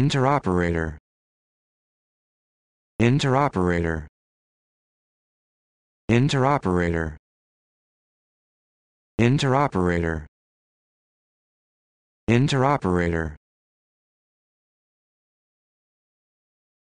Interoperator. Interoperator. Interoperator. Interoperator. Interoperator.